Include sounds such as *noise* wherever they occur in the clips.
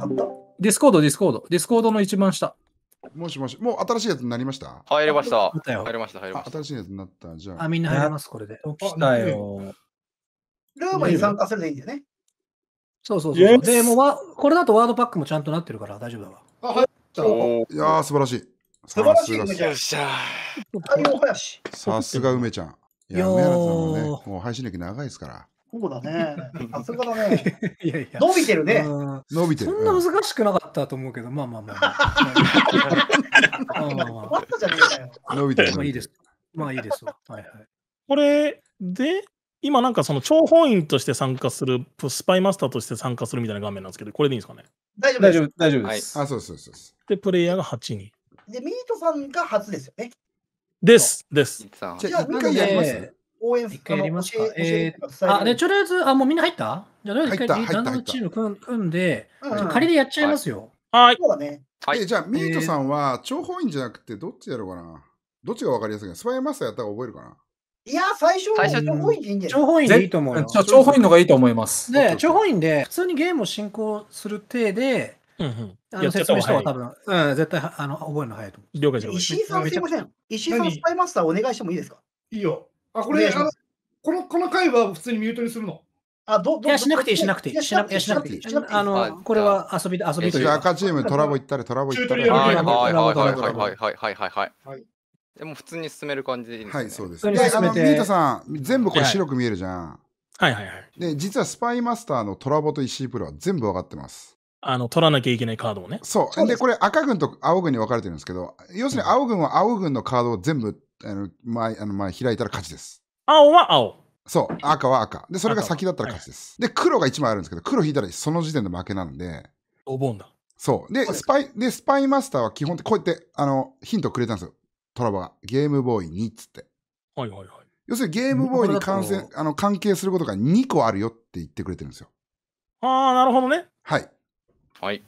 あったディスコード、ディスコード。ディスコードの一番下。もしもし、もう新しいやつになりました入りました。入りました、入りました。新しいやつになった。じゃあ。あ、みんな入ります、これで。起きたよ。ルームに参加するでいいんだよね。そうそうそう。で、もうこれだとワードパックもちゃんとなってるから大丈夫だわ。あ、はい。いやー、素晴らしい。素晴らしい。よっしゃー。さすが梅ちゃん。いや、梅原さんもね、もう配信歴長いですから。そうだね。さすがだね。*laughs* いやいや。伸びてるね。伸びてる。そんな難しくなかったと思うけど、まあまあまあ。ま *laughs* あじゃねえかよ。伸びてる。まあいいです。まあいいですはいはい。これで、今なんかその諜報員として参加する、スパイマスターとして参加するみたいな画面なんですけど、これでいいんですかね大丈夫大丈夫、大丈夫です。あ、そうそうそう。で、プレイヤーが8人。で、ミートさんが初ですよね。です、です。じゃあ、一回やりますね。応援一回やりえー、あ、ね、とりあえず、あ、もうみんな入ったじゃあ、とりあえず一回、ランダチーム組んで、うん、仮でやっちゃいますよ。はい。そうだね。はい、じゃあ、ミートさんは、諜報員じゃなくて、どっちやろうかな。どっちがわかりやすいかスパイマスターやったら覚えるかな。いや、最初、は諜報員でいいんじゃない諜報員でいいと思うよ。諜報員のがいいと思います。で、諜報員で、普通にゲームを進行する体で、うんうん、説明した方が多分、うん、絶対あの覚えるの早いと思う。了解石井さん、すいません。石井さん、スパイマスターお願いしてもいいですかいいよ。あ、これ、あの、この、この回は普通にミュートにするのあ、ど、ど、いや、しなくていい、しなくていい、しなくていい、しなくていい。あの、これは遊び遊びという赤チーム、トラボ行ったり、トラボ行ったり。はいはいはいはいはいはいはいはい。でも普通に進める感じでいいですね。はい、そうです。で、あの、ミートさん、全部これ白く見えるじゃん。はいはいはい。で、実はスパイマスターのトラボと石井プロは全部分かってます。あの、取らなきゃいけないカードをね。そう。で、これ赤軍と青軍に分かれてるんですけど、要するに青軍は青軍のカードを全部あの前あの前開いたら勝ちです。青は青。そう、赤は赤。で、それが先だったら勝ちです。はい、で、黒が1枚あるんですけど、黒引いたらその時点で負けなんで。お盆だ。そう。で、スパイ、で、スパイマスターは基本って、こうやって、あの、ヒントくれたんですよ。トラバが。ゲームボーイ2っつって。はいはいはい。要するにゲームボーイに関せあの関係することが2個あるよって言ってくれてるんですよ。ああ、なるほどね。はい。はい。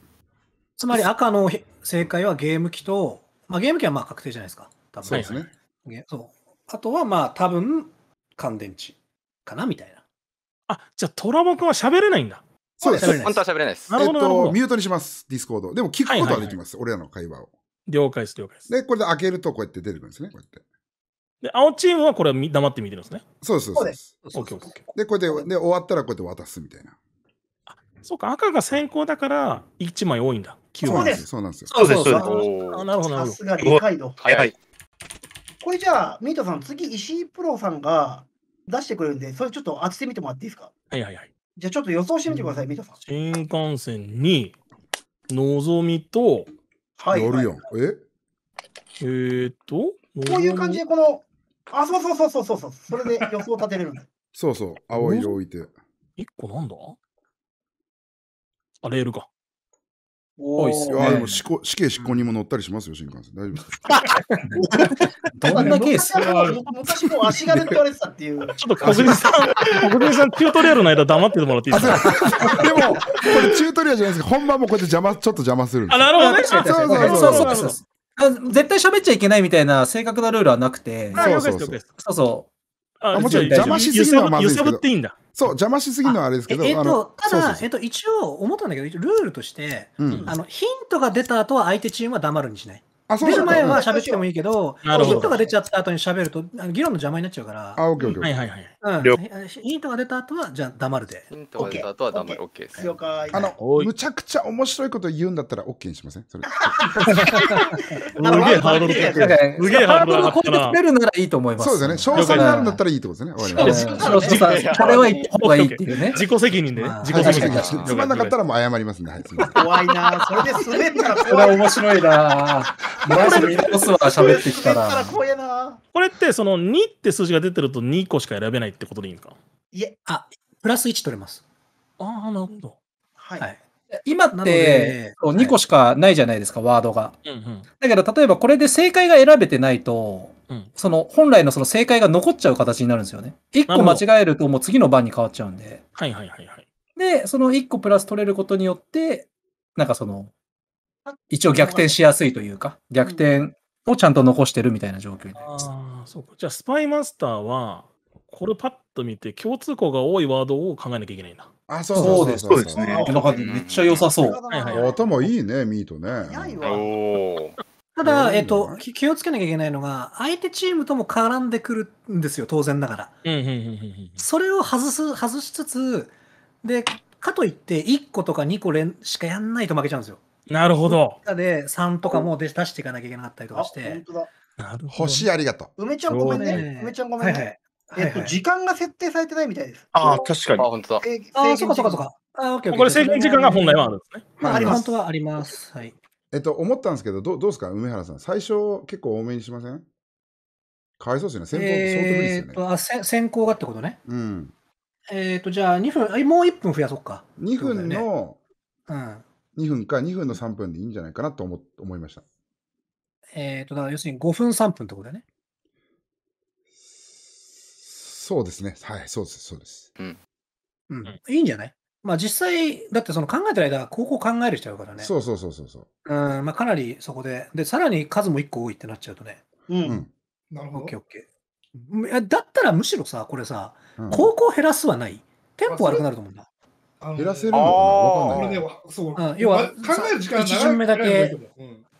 つまり赤の正解はゲーム機と、まあゲーム機はまあ確定じゃないですか。多分そうですね。そう。あとはまあ多分乾電池かなみたいな。あじゃあトラボ君は喋れないんだ。そうです。本当は喋れないです。なるほどえっと。ミュートにします、ディスコード。でも聞くことはできます、はいはいはい、俺らの会話を。了解です、了解です。で、これで開けるとこうやって出てくるんですね、こうやって。で、青チームはこれ黙って見てるんですね。そうです、そうです。で、こうやって、で、終わったらこうやって渡すみたいな。あそうか、赤が先行だから1枚多いんだ。9枚。そうなんですよ。そうなんですよ。そうです。そうなるほど、なるほど。さすが理い度。い。これじゃあ、ミートさん、次、石井プロさんが出してくれるんで、それちょっと当ててみてもらっていいですかはいはいはい。じゃあ、ちょっと予想してみてください、ミートさん。新幹線に、のぞみと、はい、やるんええー、っと、こういう感じで、この、あ、そうそうそうそうそう、それで予想立てれるんだ *laughs* そうそう、青色置いて。一個なんだあ、レールか。多いっすよ、ね。あ、でも死刑執行にも乗ったりしますよ、新幹線。大丈夫です。*laughs* どんなケース昔も足軽って言われてたっていう。*laughs* ちょっと国民さん、国民さん、チュートリアルの間黙っててもらっていいですかでも、これチュートリアルじゃないですけど、本番もこうやって邪魔、ちょっと邪魔するあ、なるほどね。そうそうそうそうあ絶対喋っちゃいけないみたいな正確なルールはなくて。そうそうそう。そうそうあもちろん邪魔しすぎるのはまずいですけど。揺さぶっていいんだ。そう、邪魔しすぎるのはあれですけど、えっと、ただ、えっと、一応思ったんだけど、ルールとして、うん、あのヒントが出た後は相手チームは黙るにしない。あそう出る前は喋ってもいいけど、ヒントが出ちゃった後に喋ると、あの議論の邪魔になっちゃうから。あ、オッケーオッケー。はいはいはい。うん、ヒントが出た後は、じゃあ黙るで。ヒントが出た後は黙る。OK です。あの、むちゃくちゃ面白いこと言うんだったら OK にしませんそれ。すげえハードルすげえハードル超るならいいと思います。そうですね。詳細になるんだったらいいってことですね。しかも、しかも、これは言った方がいいっていうね。自己責任で自己責任。つまんなかったらもう謝りますね。怖いなそれで滑ったら怖い。それは面白いなマジ見直すわ、喋ってきたら。怖いなこれってその2って数字が出てると2個しか選べないってことでいいんかいえ、あ、プラス1取れます。ああ、なるほど。はい。はい、今って2個しかないじゃないですか、ワードが。うんうん。だけど、例えばこれで正解が選べてないと、うんその本来のその正解が残っちゃう形になるんですよね。1個間違えるともう次の番に変わっちゃうんで。はいはいはいはい。で、その1個プラス取れることによって、なんかその、一応逆転しやすいというか、逆転をちゃんと残してるみたいな状況になります。あそうかじゃあ、スパイマスターは、これパッと見て、共通項が多いワードを考えなきゃいけないなあ、そうそうです。そうですね。なんかめっちゃ良さそう。頭いいね、ミートね。ただ、えっと、気をつけなきゃいけないのが、相手チームとも絡んでくるんですよ、当然ながら。それを外す、外しつつ、で、かといって、1個とか2個連しかやんないと負けちゃうんですよ。なるほど。で、3とかも出していかなきゃいけなかったりとかして。なるほど。星ありがとう。梅ちゃんごめんね。梅ちゃんごめんね。えっと、時間が設定されてないみたいです。ああ、確かに。あ、本当だ。あ、そうかそうかそうか。あ、これ制限時間が本来はあるんですね。まあ、あります。本当はあります。はい。えっと、思ったんですけど、どうですか、梅原さん。最初、結構多めにしませんかわいそうですね。先行、相当ですよね。先行がってことね。うん。えっと、じゃあ、2分、もう1分増やそうか。2分の、うん。2分か2分の3分でいいんじゃないかなと思思いました。えっ、ー、と、だから要するに5分3分ってことだよね。そうですね。はい、そうです、そうです。うん。うん、いいんじゃないまあ実際、だってその考えてる間、高校考える人だからね。そうそうそうそうそう。うん、まあかなりそこで。で、さらに数も1個多いってなっちゃうとね。うん。なるほど。オッケーオッケー。だったらむしろさ、これさ、うん、高校減らすはない。テンポ悪くなると思うんだ。減らせるのかなかんない。要は、考える時間1巡目だけ、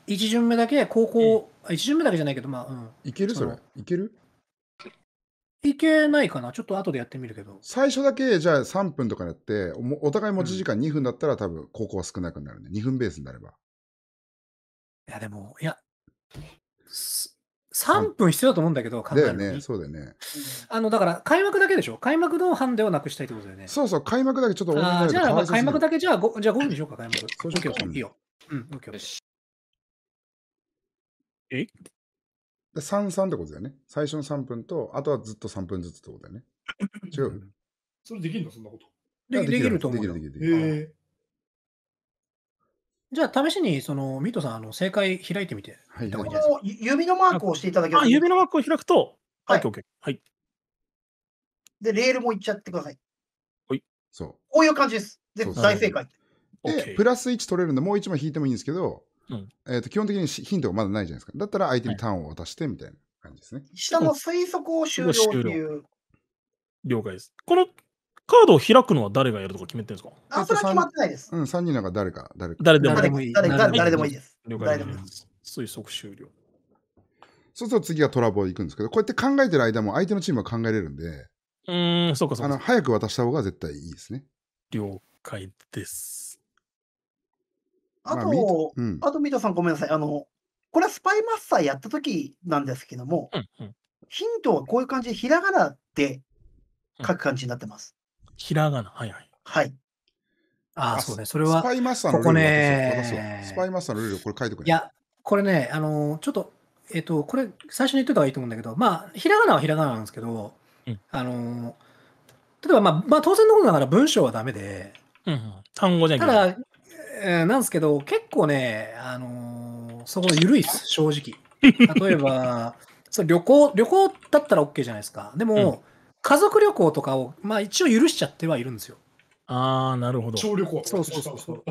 一巡目だけ、高校、一巡目だけじゃないけど、まあ、いけるそれ。いけるいけないかな。ちょっと後でやってみるけど。最初だけ、じゃあ3分とかやって、おもお互い持ち時間2分だったら多分、高校は少なくなるね。2分ベースになれば。いや、でも、いや、3分必要だと思うんだけど、考えだね、そうだよね。あの、だから、開幕だけでしょ開幕のハンデをなくしたいってことだよね。そうそう、開幕だけちょっと多あじゃあ、まあ、開幕だけじゃあ、じゃあ5分にしようか、開幕。そうしよういいよ。うん、OK。よし。え33ってことだよね。最初の3分と、あとはずっと3分ずつってことだよね。*laughs* 違う。それできんのそんなこと。でできると思うできるできるできる。じゃあ、試しに、その、ミートさん、あの、正解開いてみて。はい。この指のマークを押していただけまあ、指のマークを開くと、はい OK、はい。で、レールもいっちゃってください。はい。そう。こういう感じです。で、大正解。で、OK プ。ラス1取れるんで、もう1枚引いてもいいんですけど、うんえー、と基本的にしヒントがまだないじゃないですか。だったら相手にターンを渡してみたいな感じですね。下の推測を終了っていう。了解です。このカードを開くのは誰がやるとか決めてるんですかあ、それは決まってないです。うん、3人なんか誰か、誰か。誰でもいい誰誰誰でもいいです。了解誰でもいいです。推測終了。そうすると次はトラボ行くんですけど、こうやって考えてる間も相手のチームは考えれるんで、うーん、そうかそあの、早く渡した方が絶対いいですね。了解です。あまあと、うん。あと、ミトさんごめんなさい。あの、これはスパイマスターやった時なんですけども、うん、うん。ヒントはこういう感じで、ひらがなで書く感じになってます。ひらがな。はいはい。はい。ああ、そうね。それは、スパイマスターのルールここね。スパイマスターのルール、これ書いてくれ。いや、これね、あのー、ちょっと、えっ、ー、と、これ、最初に言ってた方がいいと思うんだけど、まあ、ひらがなはひらがななんですけど、うん、あのー、例えば、まあ、まあ、当然のことながら文章はダメで、うん単語じゃただ、えー、なんですけど、結構ね、あのそこ緩いです、正直。*laughs* 例えば、そ旅行、旅行だったら OK じゃないですか。でも、うん家族旅行とかを、まあ一応許しちゃってはいるんですよ。ああ、なるほど。小旅行。そうそうそう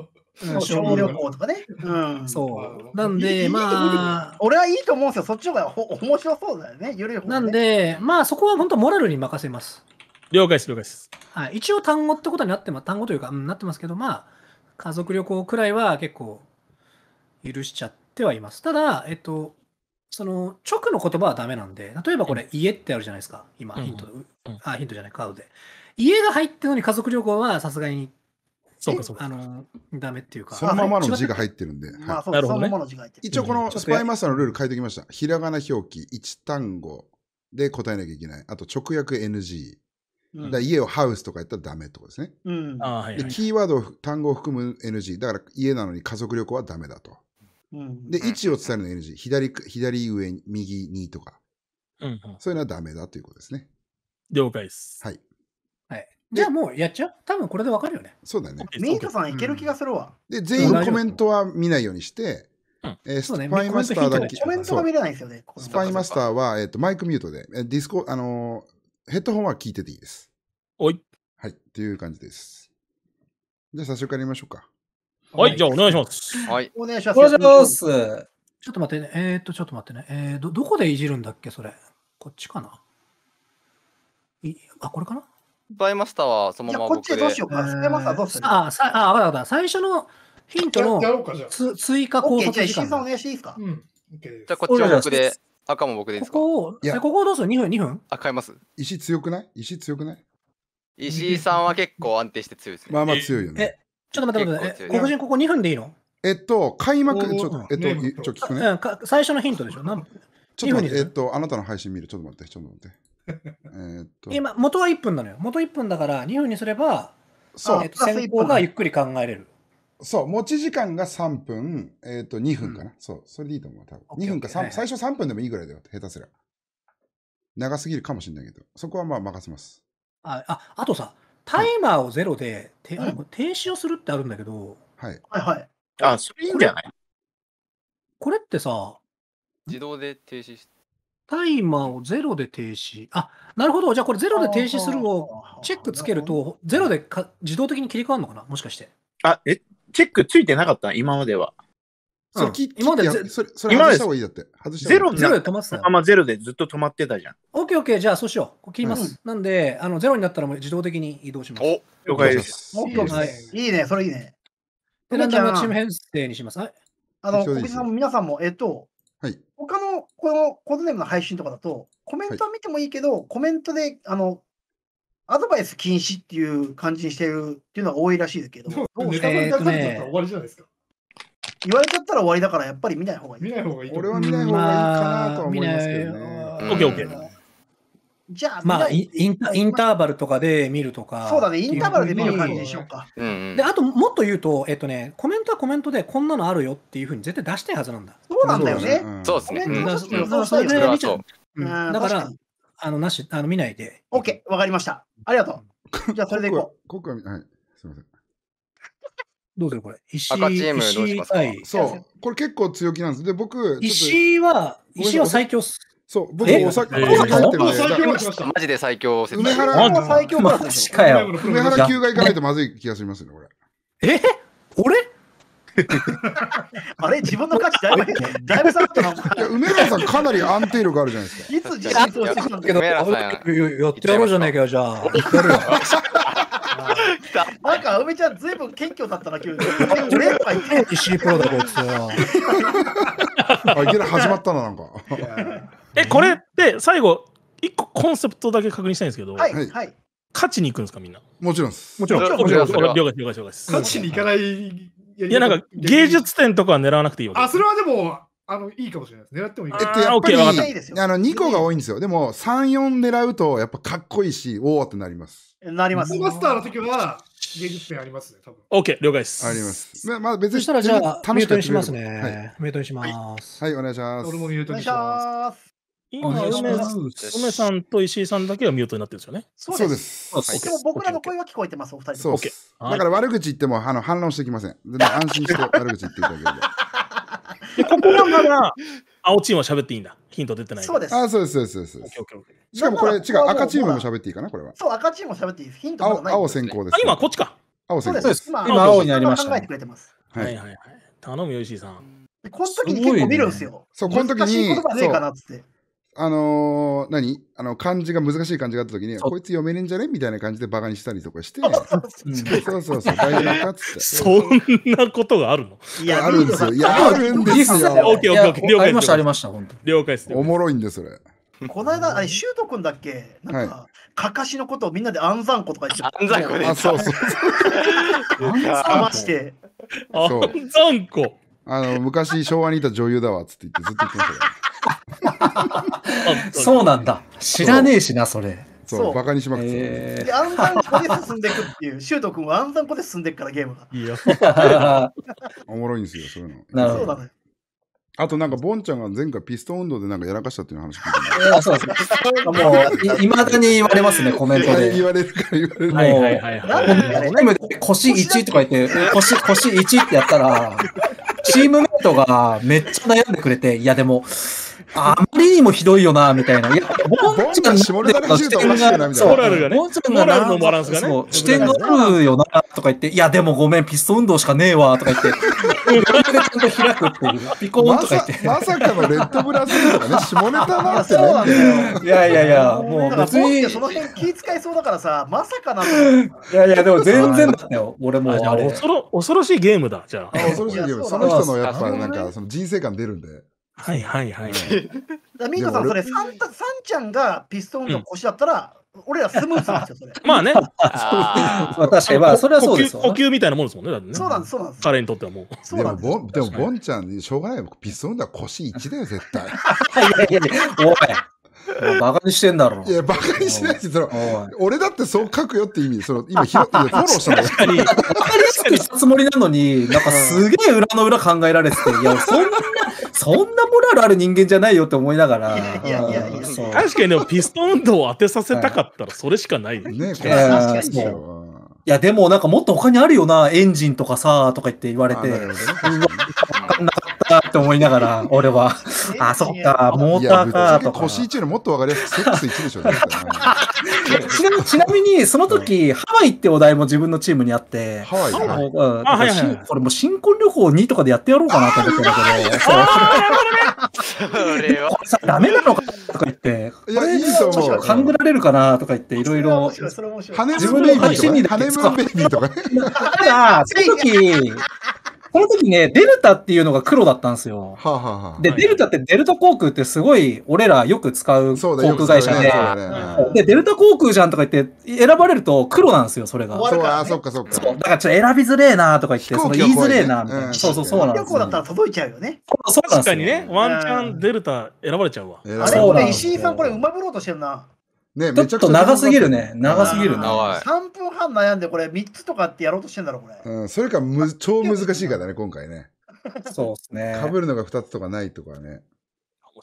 小旅行とかね。うん、そう。なんで、まあ。俺はいいと思うんですよ。そっちの方が面白そうだよね。緩い方、なんで、まあそこは本当モラルに任せます。了解です、了解です。はい。一応単語ってことになってます。単語というか、うん、なってますけど、まあ、家族旅行くらいは結構許しちゃってはいます。ただ、えっと、その直の言葉はダメなんで、例えばこれ、家ってあるじゃないですか、今、ヒント、あ、ヒントじゃない、カードで。家が入ってるのに家族旅行はさすがに、そうかそうか。あの、ダメっていうか。そのままの字が入ってるんで。まあ、そうそのままの字が入ってる。一応このスパイマスターのルール変えてきました。ひらがな表記、一単語で答えなきゃいけない。あと直訳 NG。だ家をハウスとかやったらダメってことですね。うん、でキーワード、単語を含む NG。だから家なのに家族旅行はダメだと。で、位置を伝えるの NG。左、左上、右2とか。うんうん、そういうのはダメだということですね。了解です。はい。はい。じゃあもうやっちゃう多分これでわかるよね。そうだね。ミートさんいける気がするわ。で、全員コメントは見ないようにして、えスパイマスターだけ。コメントが見れないですよね。スパイマスターは、えー、とマイクミュートで、ディスコ、あのヘッドホンは聞いてていいです。おい。はい。っていう感じです。じゃあ、早速やりましょうか。はい、じゃあお願いします。はい。お願いします。ちょっと待ってね。えー、っと、ちょっと待ってね。えー、ど、どこでいじるんだっけ、それ。こっちかないあ、これかなバイマスターはそのままこっちどうしようか。ステマスターどうするあ、さあ、わかった最初のヒントのつ追加考察じゃあ、お願いしていいですか、うん、じゃあ、こっちは僕で、赤も僕でいいですかここを、ここをどうする ?2 分、2分あ、変えます。石強くない石強くない石井さんは結構安定して強いですね。まあまあ強いよね。ちょっと待って待って、黒人ここ2分でいいのえっと、開幕、ちょ、っと、えっと、ちょ聞くね、最初のヒントでしょ。何ちょっと待って、えっと、あなたの配信見る。ちょっと待って、ちょっと待って。えっと今、元は1分なのよ。元1分だから2分にすれば、そう、先行がゆっくり考えれる。そう、持ち時間が3分、えっ、と、2分かな、そう、それでいいと思う、多分。2分か3最初3分でもいいぐらいだよ、下手すら。長すぎるかもしれないけど、そこはまあ任せます。あ、ああとさ、タイマーをゼロで、はい停止をするってあるんだけど、はい。はいはい。あ、それいいんじゃないこれってさ、自動で停止しタイマーをゼロで停止。あ、なるほど。じゃあこれゼロで停止するをチェックつけると、ゼロでか自動的に切り替わるのかなもしかして。あ、え、チェックついてなかった今までは。それ切今までそれ、それ今外でした方がいいだって。外したゼロゼロで止まってたあ、のま。ゼロでずっと止まってたじゃん。オッケーオッケー、じゃあそうしよう。こう切ります。なんで、あのゼロになったらもう自動的に移動します。お了解です。オッケーはいいいね、それいいね。で、なんダチーム編成にします。はい。あの、小さんも皆さんも、えっと、はい他のこのコードネームの配信とかだと、コメントは見てもいいけど、コメントで、あの、アドバイス禁止っていう感じにしてるっていうのが多いらしいですけど、*laughs* どうですか、ネたら終わりじゃないですか。言われちゃったら終わりだから、やっぱり見ない方がいい。見ない方がいい。俺は見ない方がいいかなとは思いますけどね。オッケーオッケー。じゃあ、まあインタ、インターバルとかで見るとか。そうだね、インターバルで見る感じでしょうか。うんうん、で、あと、もっと言うと、えっとね、コメントはコメントで、こんなのあるよっていうふうに絶対出したいはずなんだ。そうなんだよね。そうですね。それで見ちゃう。だから、あの、なし、あの見ないで。OK、わかりました。ありがとう。じゃあ、それでいこう。はい、すみません。どうするこれ石赤チームどうしますか石井そう。これ結構強気なんです。で、僕、石井は、石井は最強っす。そう、僕、えお酒、えってるんで、マジで最強説梅明。原、マジかよ梅原球がいかないとまずい気がしますね、これ。俺あれ *laughs* 自分の価値だいぶ、*laughs* だいぶ下がったな、梅原さん、かなり安定力あるじゃないですか。いつ自信喪失なんやってやろうじゃねえかよ、じゃあ。*laughs* なんか、梅ちゃん、ずいぶん謙虚だったな、急に。連敗って。プロだ、こいつ。あ、いきなり始まったな、なんか。え、これって最後、一個コンセプトだけ確認したいんですけど、はい、はい。勝ちに行くんですか、みんな。もちろんです。もちろん。もちろん。了解了解です。勝ちに行かないいや、なんか芸術点とかは狙わなくていいよ。あ、それはでも、あの、いいかもしれないです。狙ってもいい。えっと、やっぱり、あの、2個が多いんですよ。でも、3、4狙うと、やっぱかっこいいし、おおってなります。なります。マスターの時は、芸術点ありますね、多分。OK、了解です。あります。まあ、まあ、別に。そしたら、じゃあ、ミュートにしますね。はい、ミュートにします。はい、お願いします。俺もミュートにします。今、梅さんと石井さんだけはミュートになってるんですよね。そうです。でも僕らの声は聞こえてます、お二人そうだから悪口言ってもあの反論してきません。安心して悪口言っていただければ。*laughs* で、ここがまだ、青チームは喋っていいんだ。ヒント出てない。そうです。あ、そうです、そうです、そうです。しかもこれ、違う、赤チームも喋っていいかな、これは。そう、赤チームも喋っていいヒント青青先行です。今、こっちか。青先行です。今、青になりました。考えてくれてます。はいはいはい。頼むよ、石井さん。この時に結構見るんですよ。そう、この時に。言葉ねえかなって。あのー、何あの、漢字が難しい漢字があった時に、こいつ読めねえんじゃねみたいな感じでバカにしたりとかして、そうそうそう、大丈夫かっって。そんなことがあるのいや、あるんですよ。いや、あるんですよ。オッケーオッケーオッケー。了解ありました、ありました、本当了解です。おもろいんです、それ。この間、あれ、シュ君だっけなんか、かかしのことをみんなで暗算子とか言ってた。暗算子で。あ、そうそう。*laughs* かまして。暗算子。あの、昔、昭和にいた女優だわ、つって言って、ずっと言ってましたよ。そうなんだ。知らねえしな、それ。そう、そうバカにしまくって、で、暗算これ進んでいくっていう、修斗君は暗算これ進んでいくから、ゲームが。いや。*laughs* おもろいんですよ、そういうの。なるほど。あとなんか、ボンちゃんが前回ピストン運動でなんかやらかしたっていう話聞いてあそうです。もう、いまだに言われますね、コメントで。言われるから言われる。か。ら。はいはい、はい。腰1とか言って、腰、腰1ってやったら、チームメイトがめっちゃ悩んでくれて、いやでも、あまりにもひどいよな、みたいな。いや、ボンチが下ネタの視点が、そう、モラルがボンチがラルのバランスがね、視点があるよな、とか言って、いやでもごめん、ピスト運動しかねえわ、とか言って、英語でちゃんと開くっていう。ピコンとか言って。まさかのレッドブラスとかね、*laughs* 下ネタなんてね。いやいやいや、もう別に。その辺気遣いそうだからさ、まさかなの。いやいや、でも全然だったよ。俺もあれ恐ろ。恐ろしいゲームだ、じゃあ。恐ろしいゲーム。その人のやっぱなんか、その人生観出るんで。はいはいはい。*laughs* ミートさん、それ、サンタ、サンちゃんがピストンの腰だったら、俺らスムーズなんですよ、それ。*laughs* まあね。*laughs* まあ、確かに、まあ、それはそうです、呼吸みたいなもんですもんね、だってね。そうなんです、そうなんです。彼にとってはもう。でも、ボンちゃん、しょうがない。ピスオンだ腰1だよ、絶対。いやいやいや、おい。バカにしてんだろ。いや、バカにしないって、俺だってそう書くよって意味、その今拾ってフォローしたのよ。確かに。*laughs* りやすくしたつもりなのに、なんかすげえ裏の裏考えられてて、いや、そんなそんなモラルある人間じゃないよって思いながら。確かにでもピストン運動を当てさせたかったらそれしかない。ねいや、でもなんかもっと他にあるよな、エンジンとかさ、とか言って言われて、分かんなかっって思いながら、俺は、*laughs* あ、そっか、モーターかとか。腰1よりもっとわかりやすい。セックス1でしょ、*laughs* ちなみに、ちなみにその時、ハワイってお題も自分のチームにあって、ハワイ、これも新婚旅行2とかでやってやろうかなと思ってたけど、*laughs* これさ、ダメなのかとか言って、いや、いいと思う。勘ぐられるかなとか言って、いろいろ。自分の自にハネムーンベイビーとか。ただ、その時、この時ね、デルタっていうのが黒だったんですよ。はあはあ、で、はい、デルタってデルタ航空ってすごい俺らよく使う航空会社で、ねね、で、デルタ航空じゃんとか言って選ばれると黒なんですよ、それが。そう、あ、そっかそっか。だからちょっと選びづれえなとか言って、その言いづれえなみたいな、そうそうそうなんですよ。だったら届いちゃうよね。そうなんです確かにね、ワンチャンデルタ選ばれちゃうわ。あれ、石井さんこれうまぶろうとしてるな。ね、ちょっと長すぎるね。長すぎるな。3分半悩んで、これ3つとかってやろうとしてんだろ、これ。うん、それかむ、超難しいからね、今回ね。*laughs* そうですね。かぶるのが2つとかないとかね。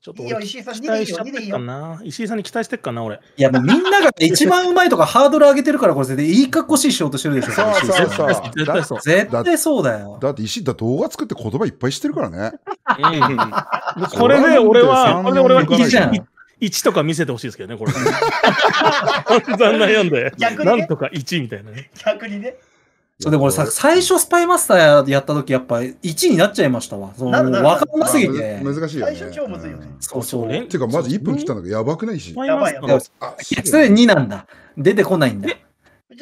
ちょっと俺期待しちゃっかな。石井さんに期待してっかな、俺。いや、もうみんなが一番うまいとかハードル上げてるから、これ絶対いい格好しいしようとしてるでしょ。そうそうそう。絶対そう。絶対そうだよ。だって石井動画作って言葉いっぱいしてるからね。これで俺は、これで俺は、いいじゃん。1とか見せてほしいですけどね、これ。散 *laughs* んで、逆にねなんとか1みたいなね。逆にね。でもさ、最初スパイマスターやった時やっぱ1になっちゃいましたわ。その、わからなすぎて。難しいよね。最初超むずいよねそうそう。ていうか、まず1分切ったのがやばくないし。やばいやばい。すでに2なんだ。出てこないんだ。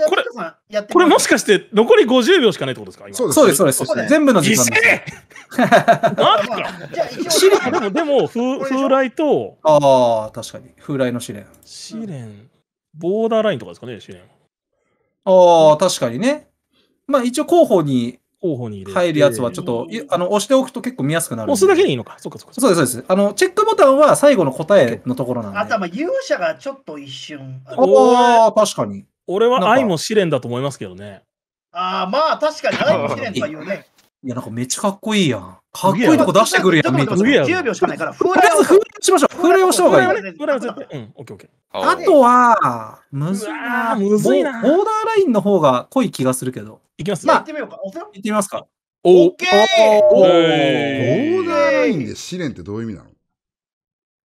これこれもしかして残り50秒しかないってことですか今そうです、そうです、そうです。全部の時間です。*laughs* なんかあ、でも、でも風風来とああ、確かに。風来の試練。試練、ボーダーラインとかですかね、試練。ああ、確かにね。まあ一応候補に候補に入るやつはちょっと、あの押しておくと結構見やすくなるで。押すだけでいいのか。そうか、そうか。そうです、そうです。あの、チェックボタンは最後の答えのところなんで。あとはまあ勇者がちょっと一瞬。ああ、確かに。俺は愛も試練だと思いますけどね。ああ、まあ確かに愛も試練とは言うね。*laughs* いや、なんかめっちゃかっこいいやん。かっこいいとこ出してくるやん、とたいな。10秒しかないから、風鈴を。風鈴しましょう。風鈴をした方がいい。風鈴は絶対。うん、オッケーオッケー。あとは、むずいな。むずいな。オーダーラインの方が濃い気がするけど。いきますまあ、行ってみようか。行ってみますか。オッケーオーダーラインで試練ってどういう意味なの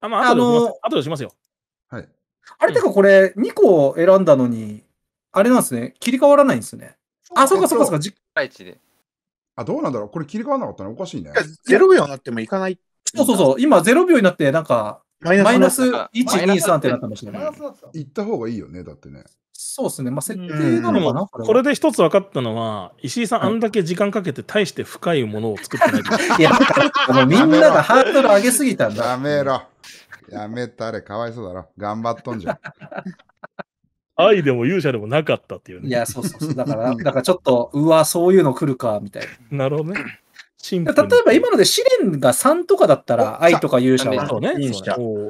あ、まあ、あとでしますよ。はい。あれ、てかこれ、2個選んだのに、あれなんですね。切り替わらないんですね。あ、そうかそうかそうか。実回値で。あ、どうなんだろうこれ切り替わらなかったのおかしいね。0秒になってもいかない。そうそうそう。今0秒になって、なんか、マイナス1、2、3ってなったかもしれない。行った方がいいよね、だってね。そうですね。まあ、設定なのかなこれで一つ分かったのは、石井さん、あんだけ時間かけて、大して深いものを作ってない。*laughs* いや、みんながハードル上げすぎたんだ。やめろ。やめたれ、かわいそうだろ。頑張っとんじゃん。愛でも勇者でもなかったっていう、ね、いや、そうそうそう。だから、だからちょっと、うわ、そういうの来るか、みたいな。なるほどね。例えば今ので試練が3とかだったら、愛とか勇者は。そうね。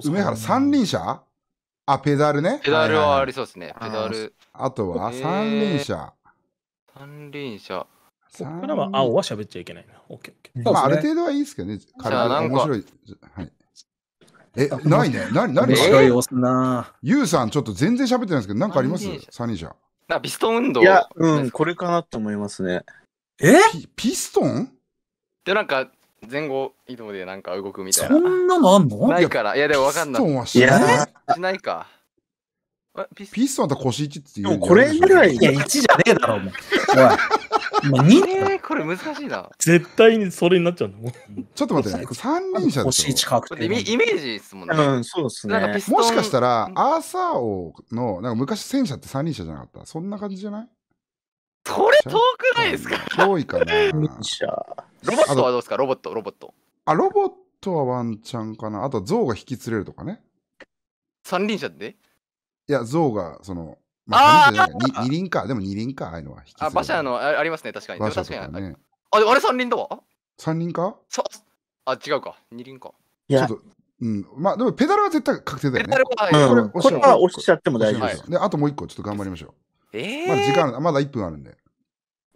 梅原、三輪車あ、ペダルね。ペダルはありそうですね。ペダル。あとは、三輪車。三輪車。ここからは青は喋っちゃいけないな。オッケーオッケー。まあ、ある程度はいいですけどね。体が面白い。はい。え、ないね。な、なに白い押すなゆうさん、ちょっと全然喋ってないんですけど、なんかありますサニー人ゃ。な、ピストン運動。いや、うん、これかなと思いますね。えピストンで、なんか、前後移動でなんか動くみたいな。そんなのあんのないから。いや、でもわかんない。いや、しないか。ピースさたと腰1って言う。これぐらい。いや、1じゃねえだろ、もう。お前、2? えー、これ難しいな。絶対にそれになっちゃうの。*laughs* ちょっと待ってね。3人者で腰1確定。イメージですもんね。うん、そうですね。もしかしたら、アーサー王の、なんか昔戦車って3人車じゃなかったそんな感じじゃないそれ遠くないですか遠いかな。ロボットはどうですかロボット、ロボット。あ、ロボットはワンチャンかな。あと、象が引き連れるとかね。三輪車でいや、象が、その、まあ、あ二輪か。でも二輪か、ああいうのは。あ、馬車のあ、ありますね、確かに。馬車とかね、あ、あれ三輪だわ。三輪かあ、違うか。二輪か。いや、うん。まあ、でもペダルは絶対確定だよね。ペダルは、うん、これは押しちゃっても大丈夫です。で、あともう一個、ちょっと頑張りましょう。ええ。まだ時間、まだ1分あるんで。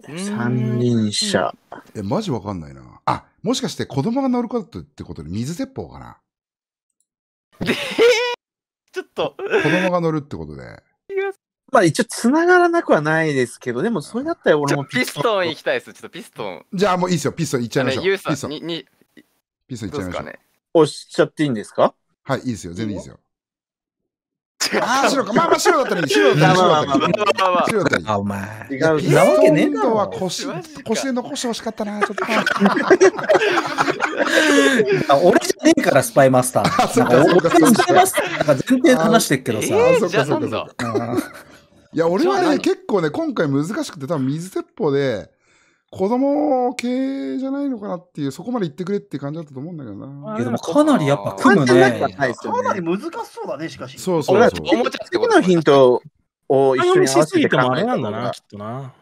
三輪車。え、マジわかんないな。あ、もしかして子供が乗ることってことで水鉄砲かな。ええちょっと。子供が乗るってことで。まあ一応繋がらなくはないですけど、でもそれだったら俺もピストン行きたいです。ちょっとピストン。じゃあもういいですよ。ピストン行っちゃいましょう。ピストン。ピストン行っちゃいましょう。おっしゃっていいんですかはい、いいですよ。全然いいですよ。ああ、白か。まあまあ白だったらいい。白だったらいい。白だったらいい。あ、お前。違う。なわけねえだは腰、腰で残してほしかったな、ちょっと。俺じゃねえから、スパイマスター。あ、そうか、スパイマスターなんか全然話してけどさ。あ、そか、そか。いや、俺はね、結構ね、今回難しくて、多分水鉄砲で、子供系じゃないのかなっていう、そこまで言ってくれって感じだったと思うんだけどな。でもかなりやっぱ組むね。かなり難しそうだね、しかし。そうそうそう。きなヒントを一緒に合わせてもあれなんだな、きっとな。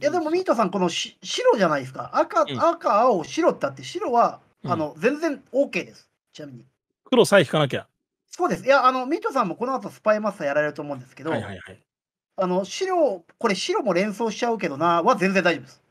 いやでもミートさん、このし白じゃないですか。赤、うん、赤、青、白ってあって、白は、あの、全然 OK です。ちなみに。黒さえ引かなきゃ。そうです。いや、あの、ミートさんもこの後スパイマスターやられると思うんですけど、はいはいはい、あの、白、これ白も連想しちゃうけどな、は全然大丈夫です。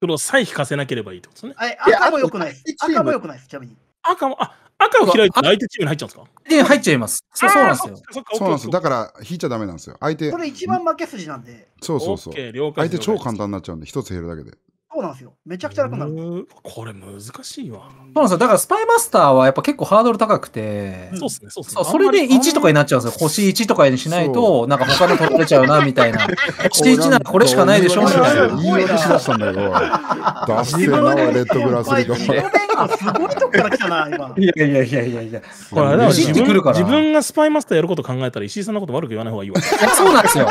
黒さえ引かせなければいいってことですね。赤もよくない赤もよくないです、ちなみに。赤も、あ、赤を開いて相手チームに入っちゃうんですかで、入っちゃいます。そうなんですよ。そうなんです。だから、引いちゃダメなんですよ。相手。これ一番負け筋なんで。そうそうそう。相手超簡単になっちゃうんで、一つ減るだけで。そうなんですよ。めちゃくちゃ楽になる。これ難しいわ。そうなんですよ。だからスパイマスターはやっぱ結構ハードル高くて、そうですね、そうですね。それで1とかになっちゃうんですよ。星1とかにしないと、なんか他の取られちゃうな、みたいな。*laughs* 星1ならこれしかないでしょ、みたいな。言い訳しだしたんだけど、出してな、レッドグラスリーすごいとこから来たな、今。いやいやいやいやいや。これ、自分自分がスパイマスターやること考えたら、石井さんのこと悪く言わない方がいいわ。*laughs* そうなんですよ。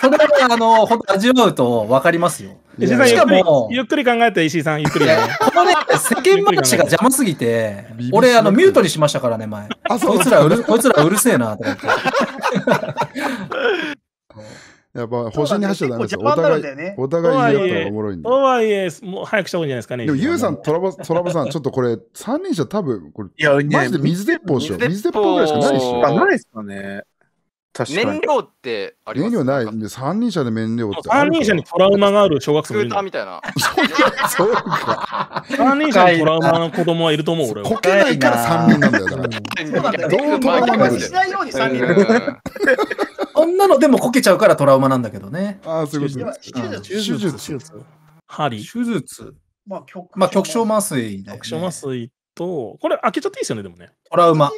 それは、あの、本当味わうと分かりますよ。石井さん、しかもゆっくり考えて、石井さん、ゆっくり。このね、*laughs* 世間話が邪魔すぎて、*laughs* 俺、あの、ミュートにしましたからね、前。あ、そうこいつらうる、こいつらうるせえな、と思って。*laughs* やっぱ、星に走っちゃダメですよ。お互い、お互い言い合ったらおもろいんで。とはいえ、もう早くしたうがいいんじゃないですかね。でも、ゆうさん、トラバ、トラバさん、ちょっとこれ、三人じゃ多分、これ、いや、マジで水鉄砲でしょ。水鉄砲ぐらいしかないでしょ。ないですかね。確かに。燃料ってあります燃料ない。三輪車で燃料って三輪車にトラウマがある小学生もいる。スクーターみたいな。そうか。そうか。三輪車にトラウマの子供はいると思う、俺は。こけないから三輪なんだよ、だから。どうトラウマがしないよ *laughs* うに三輪。こんなのでもこけちゃうからトラウマなんだけどね。ああ、そういうこと手術。手術。針。手術。まあ、局所麻酔、局所麻酔と、これ開けちゃっていいですよね、でもね。トラウマ。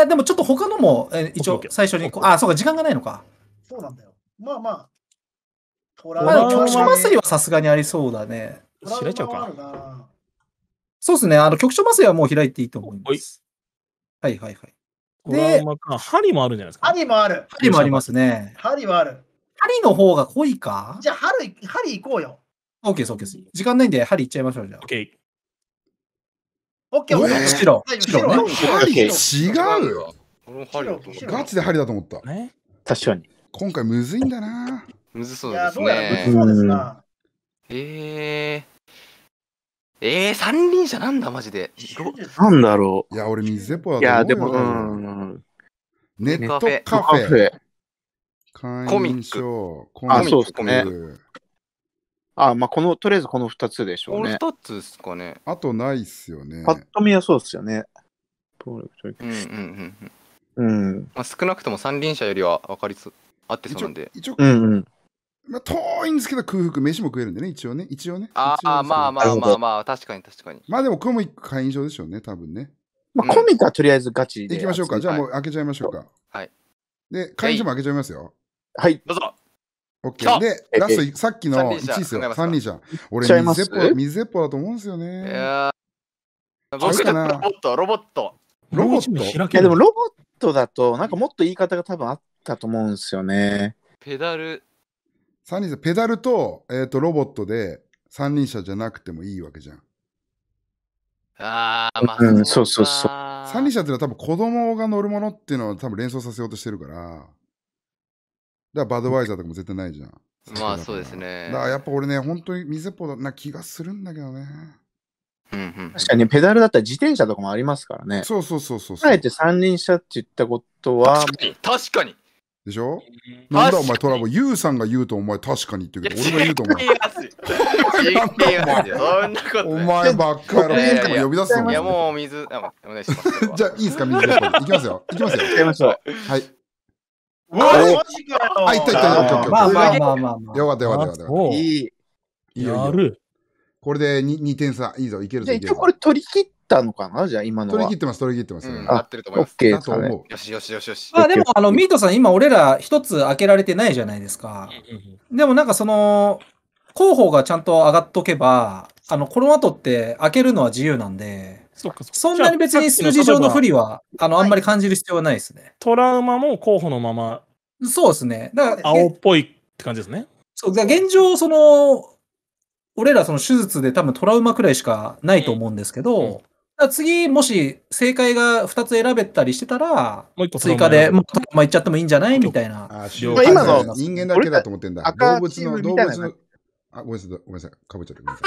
えー、でもちょっと他のも、えー、一応最初に、あ、そうか、時間がないのか。そうなんだよ。まあまあ、トラウマ。まあ、局所麻酔はさすがにありそうだね。開いちゃうか。そうですね、あの局所麻酔はもう開いていいと思います。はいはいはい。で、針もあるんじゃないですか、針もある。針もありますね。針もある。針の方が濃いかじゃあ、針、針行こうよ。OK です、OK です。時間ないんで、針いっちゃいましょう、じゃあ。OK。オッケー、白。違うよ。ガチで針だと思った。確かに。今回むずいんだな。むずそうですね。ええ。ええ三輪車なんだ、マジで。なんだろう。いや、俺、水鉄砲だと思ういや、でも、うん。ネットカフェ。コミン。コミック。あ、そうですね。あ、まあ、この、とりあえずこの2つでしょこうの2つですかね。あとないっすよね。パッと見はそうですよね。暴力うんうんうんうん。うん。まあ、少なくとも三輪車よりは分かりつ合ってそうなんで。一応、うんうん。まあ、遠いんですけど空腹、飯も食えるんでね、一応ね。一応ね。ああ、まあまあまあまあ、確かに確かに。まあでも、これもク会員証でしょうね、多分ね。まあ、コミックはとりあえずガチで。行きましょうか。じゃあもう開けちゃいましょうか。はい。で、会員証も開けちゃいますよ。はい。どうぞオッケー。で、ラスト、さっきの1位ですよ。三輪車。俺、水鉄砲、水鉄砲だと思うんですよね。いや僕ロボット、ロボット。ロボットでも、ロボットだと、なんかもっと言い方が多分あったと思うんですよね。ペダル。三輪車、ペダルと、えっ、ー、と、ロボットで、三輪車じゃなくてもいいわけじゃん。ああ、まあ、うん、そうそうそう。三輪車ってのは多分子供が乗るものっていうのを多分連想させようとしてるから。だからバドワイザーとかも絶対ないじゃん。まあそうですね。だからやっぱ俺ね、本当に水っぽな気がするんだけどね。うん確かに、ペダルだったら自転車とかもありますからね。そうそうそうそうあえて三輪車って言ったことは。確かに。確かにでしょなんだお前トラボ、ユウさんが言うとお前確かにって言うけど、俺が言うとお前。お前ばっかり。いや、呼び出すのいや、もう水、お願いします。じゃあ、いいですか、水。いきますよ。いきますよ。はい。うわ、マジかよ。あ、いったいったいった。まあまあまあまあ、まあ。よかったよかったよかった。いい。いいよ。これで二点差。いいぞ、いけるぞ。一応これ取り切ったのかなじゃあ今の取り切ってます、取り切ってます。う合ってると思います。ケーと思う。よしよしよしよし。まあでも、あの、ミートさん、今俺ら一つ開けられてないじゃないですか。でもなんかその、広報がちゃんと上がっとけば、あの、この後って開けるのは自由なんで、そかそんなに別に数字上の不利はあのあんまり感じる必要はないですね。トラウマも候補のまま。そうですね。だから青っぽいって感じですね。そうだ現状、その、俺らその手術で多分トラウマくらいしかないと思うんですけど、うん次、もし正解が2つ選べたりしてたら、もう一個追加で、もうまあ、いっちゃってもいいんじゃないみたいな。あ今の人間だけだと思ってんだ。動物の、動物の、あ、ごめんなさい、ごめんなさい、かぶっちゃってごめんなさい。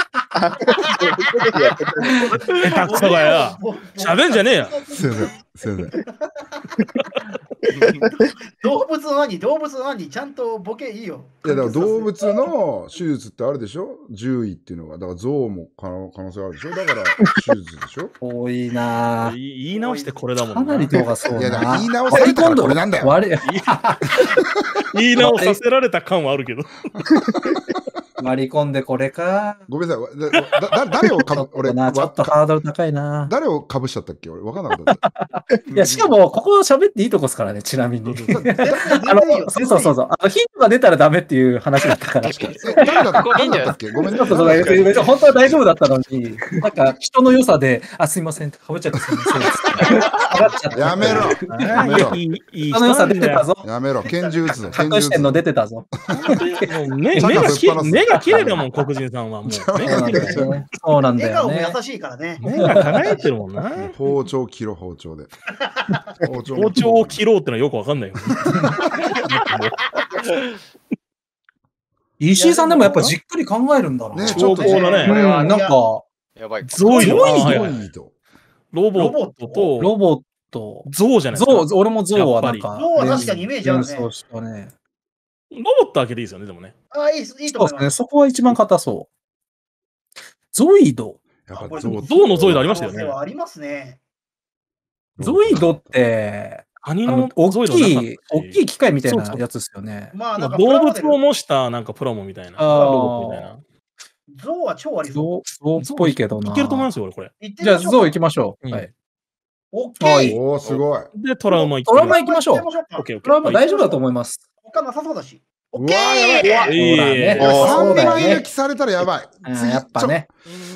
下手くそがよ。喋んじゃねえや。すいません、すいません。*laughs* 動物の兄、動物の兄、ちゃんとボケいいよ。いや、だから動物の手術ってあるでしょ獣医っていうのは。だから象も可能可能性あるでしょだから手術でしょ多いなぁ。言い直してこれだもんかなり動画そういや、言い直せるからこれなんだよ。*laughs* 言い直させられた感はあるけど。*laughs* 割り込んでこれか。ごめんなさい。だだだ誰をかぶ、*laughs* 俺、ちょっとハードル高いな。誰をかぶしちゃったっけ俺、わかんなかった。いや、しかも、ここ喋っていいとこですからね、ちなみに。あの、そうそうそう。あの、ヒントが出たらダメっていう話だったから。確かに。誰だったっけごめんなさい。本当は大丈夫だったのに、なんか、人の良さで、あ、すいません、かぶっちゃってすいません。*laughs* やめろ。やの良さ出てたぞ。やめろ。拳銃撃つぞ。隠してんの出てたぞ。目がが綺麗だもん、黒人さんは。もそうなんだよ、ね。笑顔も優しいからね。目が輝いてるもんな。包丁切ろ、う、包丁で。包丁包丁を切ろうってのはよくわかんないよ、*laughs* 石井さんでもやっぱじっくり考えるんだな。ね、ちょっと、ね、うん、なんか、やばい。ゾイド。ロボットと、ロボット。ゾウじゃないですか。ゾウ、俺もゾウはなんか。ゾウは確かにイメージあるね。そうそうね。ロボット開けていいですよね、でもね。ああ、いい、いいとそ思でいすまね。す。そこは一番硬そう。ゾイド。やっぱゾウゾウのゾイドありましたよねありますね。ゾイドって、カニのの、大きい、大きい機械みたいなやつですよね。まあ、なんか動物を模したなんかプラモみたいな。あーロボットみたいな。ゾウは超ありそう。ゾウっぽいけどな。いけると思いますよ、俺、これ。じゃあ、ゾウ行きましょう。うんはい。オッケー。おおーすごい。で、トラウマ行ってトラウマ行きましょうオッケー。トラウマ大丈夫だと思います。他なさそうだし。オッケーね、3枚抜きされたらやばい。やっぱね。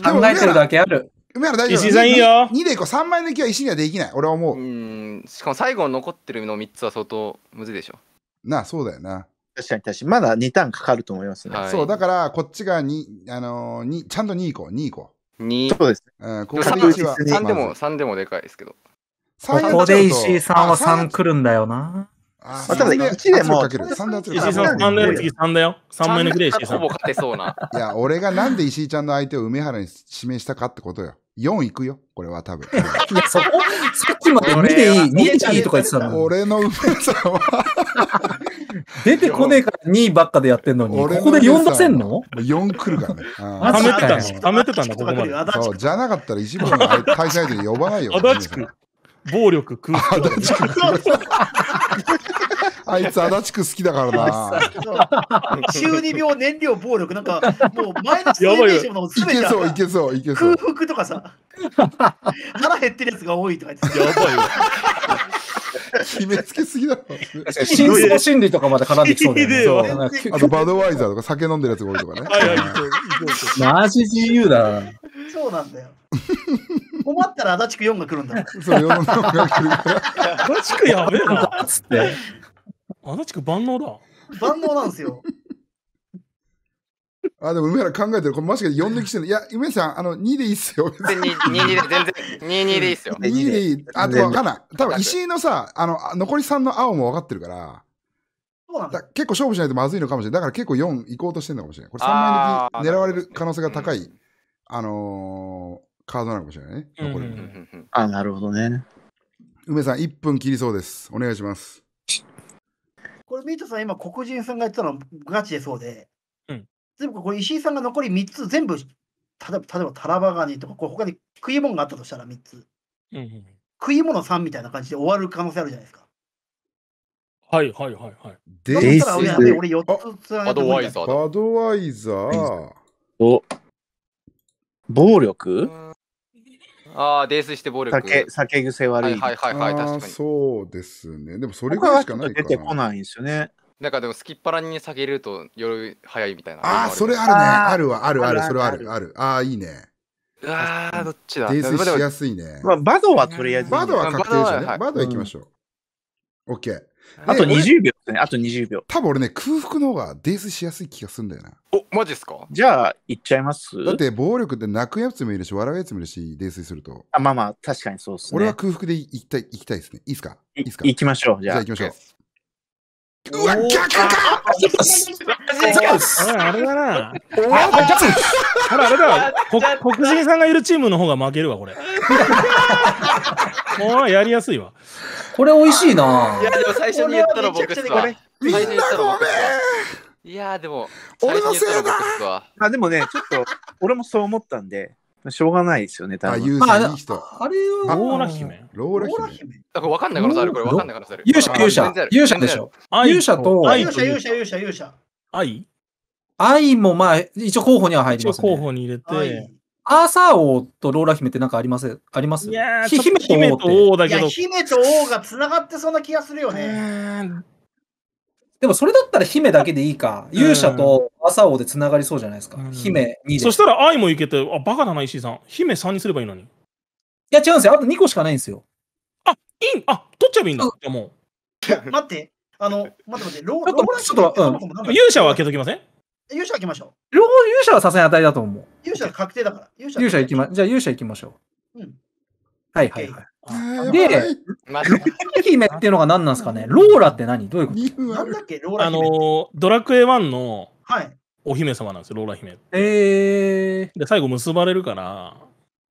考えてるだけある。梅原大丈夫石井さんいいよ。2でいこう。3枚抜きは石にはできない。俺は思う。うん。しかも最後残ってるの3つは相当むずいでしょ。なあ、そうだよな。確かに確かに。まだ2ターンかかると思いますね。はい、そう、だからこっちが2、あのー、2、ちゃんと2行こう。2行こう。2。そうですうん、ここで3でも、3でもでかいですけど。ここで石井さんは3来るんだよな。あ、ただ1でも、石井さん3だよ、次3だよ。3枚のグレー石井さん。ほぼ勝てそうな。いや、俺がなんで石井ちゃんの相手を梅原に指名したかってことよ。4いくよ、これは多分。いや、そこ、さっきまで2でいい、2でいいとか言ってたの。俺の梅さんは出てこねえから2ばっかでやってんのに、ここで4出せんの ?4 来るからね。貯めてたの貯めてたんだ、ここまで。そう、じゃなかったら石村の会社相手に呼ばないよ。足立区、暴力、空腹。*laughs* あいつ足立区好きだからな。*laughs* 中二病、燃料、暴力、なんかもうマのいけそう、いけそう、いけそう。空腹とかさ、腹減ってるやつが多いとか言ってやばいよ。*laughs* 決めつけすぎだろ。真相心理とかまで絡んできそうだよ *laughs* あとバドワイザーとか酒飲んでるやつが多いとかね。マジ自由だ。そうなんだよ。困ったら足立区4が来るんだ。そう、4が来る足立区やべえな、つって。足立区万能だ。万能なんですよ。*laughs* あ、でも梅原考えてる。これマジか4抜きしてる。いや、梅さん、あの、2でいいっすよ。全然2で全然、2でいいっすよ。2 *laughs* でいい。あと分かんない。多分石井のさ、あの、残り3の青も分かってるから。だ結構勝負しないとまずいのかもしれない。だから結構4行こうとしてるのかもしれない。これ3枚抜き狙われる可能性が高い、あのー、カードなのかもしれないね。残り。あ、なるほどね。梅さん、1分切りそうです。お願いします。これ、ミートさん、今、黒人さんが言ったのガチでそうで、うん、全部これ、石井さんが残り3つ、全部、例えば、例えばタラバガニとか、こう他に食い物があったとしたら3つ、うんうん、食い物3みたいな感じで終わる可能性あるじゃないですか。はいはいはいはい。で、で俺4つアドワイザー。アドワイザー。お暴力ああ、泥酔して暴力。酒、酒癖悪い。はいはいはい、確かに。そうですね。でもそれぐらいしかないかな。出てこないんですよね。なんかでもすきっラに下げると夜早いみたいな。ああ、それあるね。あるわ、あるある、それあるある。ああ、いいね。ああ、どっちだ泥酔しやすいね。まあ、バドはとりあえず。バドは確定じゃね。バドは行きましょう。オッケー。あと20秒。ね、あと20秒。多分俺ね、空腹の方が泥酔しやすい気がするんだよな。お、マジっすかじゃあ、いっちゃいますだって暴力って泣くやつもいるし、笑うやつもいるし、泥酔すると。あ、まあまあ、確かにそうっすね。俺は空腹で行きたい、行きたいですね。いいっすかいいっすか行きましょう、じゃあ。行きましょう。うわ、逆かジか。あれだな。あれあれだ。黒人さんがいるチームの方が負けるわ、これ。も *laughs* うやりやすいわ。これ美味しいな。いや、でも最初に言ったの僕っすわ。最初に言ったいやでも、俺のせいだあでもね、ちょっと、俺もそう思ったんで、しょうがないですよね、多分。あ、いい人。あれは、ローラ姫。ローラ姫。だからかんない可能性ある、これかんない可能性ある。勇者、勇者。勇者でしょ。勇者と、勇者、勇者、勇者、勇者。愛愛もまあ、一応候補には入ります、ね、一応候補に入れて。アーサー王とローラ姫ってなんかありますありますいや姫と王だけど。姫と王がつながってそうな気がするよね。でもそれだったら姫だけでいいか。勇者とアーサー王でつながりそうじゃないですか。姫2そしたら愛もいけて、あ、バカだな、石井さん。姫3にすればいいのに。いや、違うんですよ。あと2個しかないんですよ。あ、いいあ、取っちゃえばいいんだ。もう。待って。あの、待って待って、ローラーちょっと、うん、勇者は開けときません勇者開けましょう。勇者はさすがに値だと思う。勇者は確定だから。勇者行きま、じゃあ勇者行きましょう。うん。はいはいはい。で、ロー姫っていうのが何なんですかねローラって何どういうことなんだっけローラあの、ドラクエ1のお姫様なんですよ、ローラ姫。えー。で、最後結ばれるから。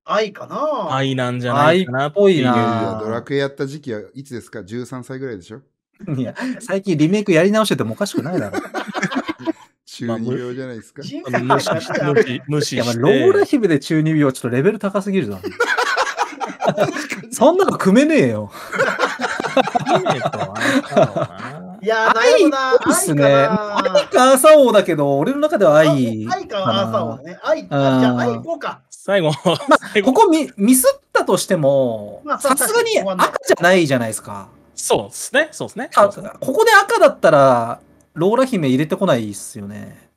愛かな愛なんじゃないかなっぽいな。ドラクエやった時期はいつですか ?13 歳ぐらいでしょいや、最近リメイクやり直しててもおかしくないだろ。*laughs* 中二病じゃないですか。まあ、*laughs* 無視して、無視無視して。や、ローラ姫で中二病、ちょっとレベル高すぎるな。そんなの組めねえよ。いやー、いなー。ですね。愛か朝王だけど、俺の中では愛。愛か朝王ね。愛、じゃあ愛行こうか。最後。まあ、ここミミスったとしても、さすがに赤じゃないじゃないですか。そうですね、そうですね。あ、ここで赤だったら、ローラ姫入れてこないっすよね。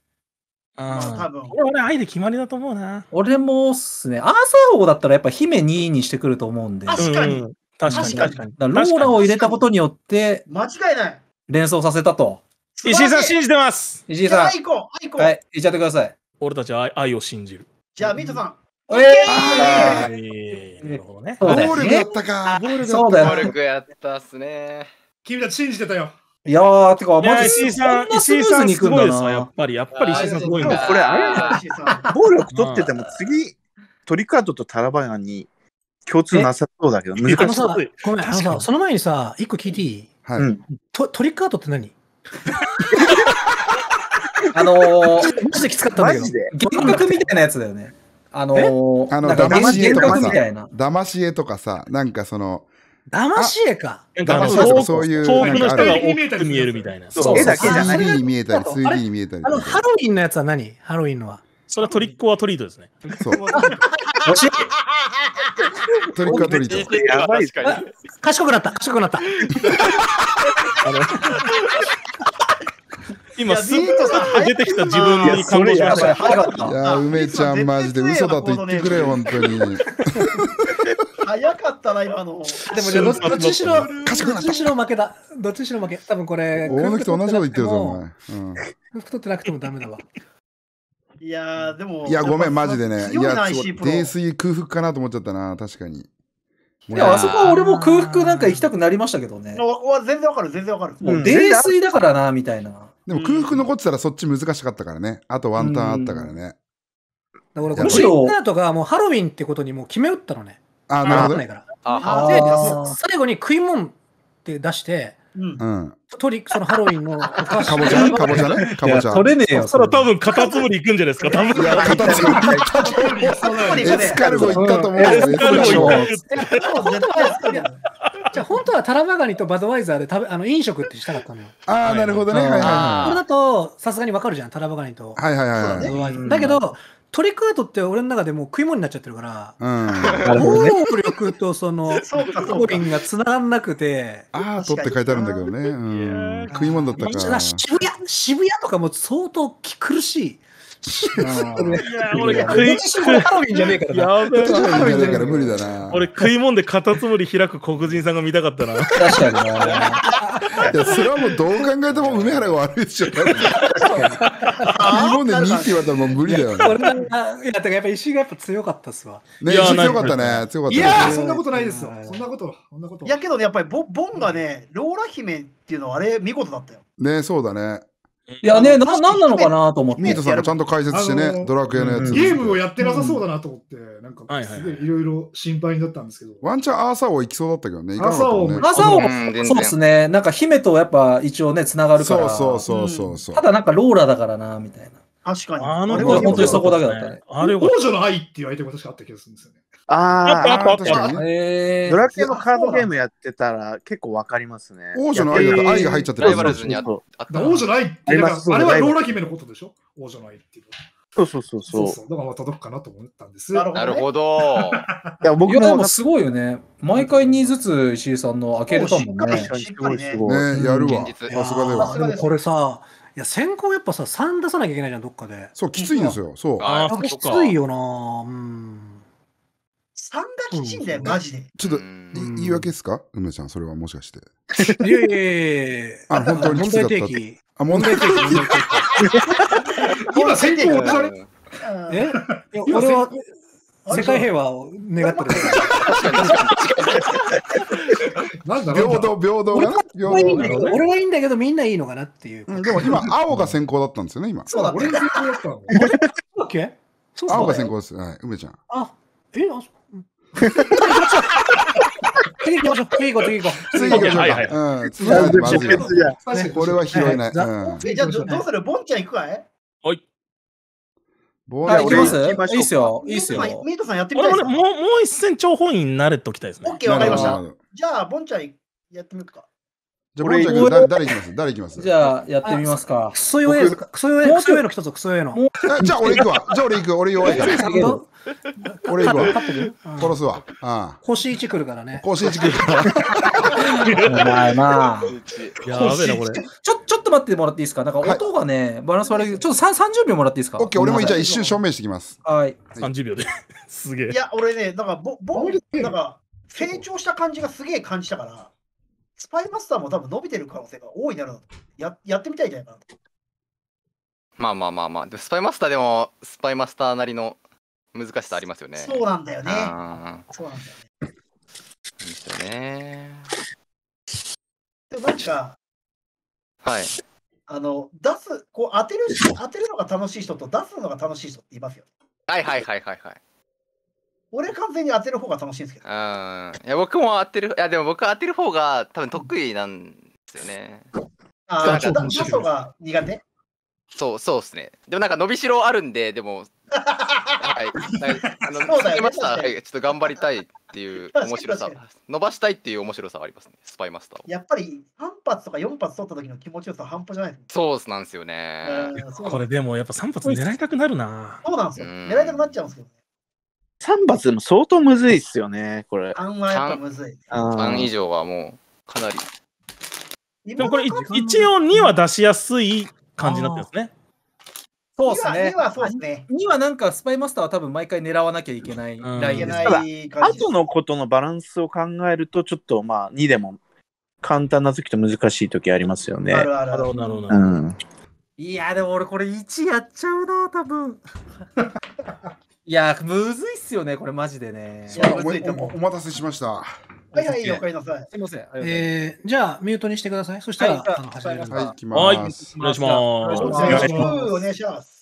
ああ、多分。俺、俺、愛で決まりだと思うな。俺もっすね。アーサー王だったらやっぱ姫2位にしてくると思うんで。確かに。確かに。ローラを入れたことによって、間違いない。連想させたと。石井さん信じてます石井さん。はい、行っちゃってください。俺たちは愛を信じる。じゃあ、ミートさん。ええー、なるほどね。ボールだったか。ボールグやったっすね。君たち信じてたよ。いやー、てか、マジ石井さん、石井さんに行くんだな。やっぱり、やっぱり石井さんすごいな。これ、あれだ、暴力取ってても次、トリカードとタラバヤに共通なさそうだけど、難しい。ごめん、あのその前にさ、一個聞いていいはい。トリカードって何あのー、*laughs* マジできつかったんだけど。幻覚みたいなやつだよね。あのー、あの、だまし絵とかさ、だまし絵とかさ、なんかその、だまし絵か。だまし絵とかそういう。遠くの人が大きく見えるみたいな。そう絵だけじゃない。3D に見えたり、3D に見えたり。あの、ハロウィンのやつは何ハロウィンのは。それはトリックオアトリートですね。そう。*laughs* トリックオアトリート。やばいっす賢くなった賢くなった。今、スーッと出てきた自分に感動しました。いや、梅ちゃん、マジで嘘だと言ってくれ、本当に。早かったな、今の。でも、ね、どっちしろ、どっちしろ負けだ。どっちしろ負け。多分これ、大貫と同じこと言ってるぞ、お前。服取ってなくてもダメだわ。いやでも。いや、ごめん、マジでね。いや、泥酔空腹かなと思っちゃったな、確かに。いや、あそこは俺も空腹なんか行きたくなりましたけどね。全然わかる、全然わかる。泥酔だからな、みたいな。でも空腹残ってたらそっち難しかったからね。あとワンタンあったからね。だからこのツイッーとかもうハロウィンってことにもう決め打ったのね。あなるほど。で最後に食い物って出して、うん。うトリック、そのハロウィンのお菓子。かぼちゃかぼちゃかぼちゃ。取れねえよ。それ多分カタツムリ行くんじゃないですか、多分。いや、カタツムリ行ったと思う。エスカルゴ行ったと思う。エスカルゴ行った。じゃあ本当はタラバガニとバドワイザーで食べあの飲食ってしたかったのよ。ああ、なるほどね。はいはいはれだとさすがにわかるじゃん、タラバガニと。はいはいはい。だけど、トリックアートって俺の中でもう食い物になっちゃってるから、うん、応力とそのカトリンがつながんなくて。ああ、とって書いてあるんだけどね。うん、食い物だったから。渋谷、渋谷とかも相当苦しい。いや、俺食い、ハロウィンじゃねえからやハロウィンじゃねえから無理だな。俺食いでカタツムリ開く黒人さんが見たかったな。確かにな。いや、それはもうどう考えても梅原が悪いでしょ。食いんで2って言われたらもう無理だよね。いや、だからやっぱ石がやっぱ強かったっすわ。ね、石強かったね。強かった。いや、そんなことないですよ。そんなこと、そんなこと。いやけどね、やっぱりボボンがね、ローラ姫っていうのはあれ見事だったよ。ね、そうだね。いやね、な、なんなのかなと思って。ミートさんがちゃんと解説してね、ドラクエのやつ。ゲームをやってなさそうだなと思って、なんか、すごいいろいろ心配になったんですけど。ワンチャンアーサー王行きそうだったけどね、アー王、ー王、そうですね。なんか姫とやっぱ一応ね、繋がるから。そうそうそうそう。ただなんかローラだからな、みたいな。確かに。あの、本当にそこだけだったね。王女の愛っていう相手も確かあった気がするんですよね。ああ、あった確かにね。ドラクエのカードゲームやってたら結構わかりますね。王女の愛が愛が入っちゃってる。ライバルズにあった。王女の愛ってあれはローラ姫のことでしょ王女の愛っていうのは。そうそうそうそう。だからまた届くかなと思ったんです。なるほど。いや、僕もすごいよね。毎回二ずつ石井さんの開けるたもんね。ね、やるわ。さすがでは。でもこれさ、いや先行やっぱさ三出さなきゃいけないじゃんどっかで。そうきついんですよ。そう。ああきついよな。うん。3がきちんだよ、マジで。ちょっと、言い訳ですか梅ちゃん、それはもしかして。いやいやいやあ、本当に問題提起。あ、問題提起。今、先行されえ俺は、世界平和を願ってる。なんだ平等、平等が俺はいいんだけど、みんないいのかなっていう。でも今、青が先行だったんですよね、今。そうだ、俺が先行だったの。青が先行です。はい、梅ちゃん。あ、え、あ、次行きましょう。次行こう、次行こう。次行きましょうはいはいうん。次はまこれは拾えない。じゃあどうするボンちゃん行くかいはい、行きまいいっすよ。いいっすよ。ミートさんやってみもう、もう一戦張本院になれときたいですオッね。ケーわかりましたじゃあ、ボンちゃんやってみるか。じゃあ、ボンちゃん誰行きます誰行きますじゃあ、やってみますかク。ソ弱えの、クソクソ弱のつ、クソ弱えの。じゃあ、俺行くわ。じゃあ、俺行く。俺弱いから。俺行くわ。殺すわ。腰ん。星1来るからね。腰一来るから。*laughs* お前なあ。やべえな、これ。ちょ、ちょっと待ってもらっていいですかなんか音がね、バランス悪いちょっと30秒もらっていいですかオッケー、俺もじゃあ一瞬証明してきます。はい。30秒で。*laughs* すげえい。や、俺ね、なんか、ぼ、ぼ、なんか、成長した感じがすげえ感じたから、スパイマスターも多分伸びてる可能性が多いなら、や、やってみたいじゃないかなまあまあまあまあ。スパイマスターでも、スパイマスターなりの難しさありますよね。そうなんだよね。そうなんだよね。ですよね。でもなんか、はい。あの、出す、こう当てる、当てるのが楽しい人と出すのが楽しい人っていますよ。はいはいはいはいはい。俺完全に当てる方が楽しいんですけど。うん。いや、僕も当てる、いや、でも僕は当てる方が多分得意なんですよね。ああ、出すのが苦手そうそうですね。でもなんか伸びしろあるんで、でも。*laughs* はい。あの、そうだよました。はい、ちょっと頑張りたいっていう面白さ、伸ばしたいっていう面白さがありますね。スパイマスター。やっぱり三発とか四発取った時の気持ちよさ半端じゃないです、そうなんですよね。これでもやっぱ三発狙いたくなるな。そうなんですよ。狙いたくなっちゃうんですけど三3発でも相当むずいっすよね、これ。3はやっぱむずい、3, 以上はもうかなり。でもこれ一応二は出しやすい感じになってますね。そうですね。2はそうですね。2はなんかスパイマスターは多分毎回狙わなきゃいけないラインです、うん、ただ後のことのバランスを考えると、ちょっとまあ2でも簡単な時と難しい時ありますよね。なるほど、なるほど。いや、でも俺これ1やっちゃうな、多分 *laughs* いや、むずいっすよね、これマジでね。お待たせしました。はいはい、おかりなさい。すみません。えー、じゃあ、ミュートにしてください。そしたら、はい、あの始めるはい、お願いします。よろしくお願いします。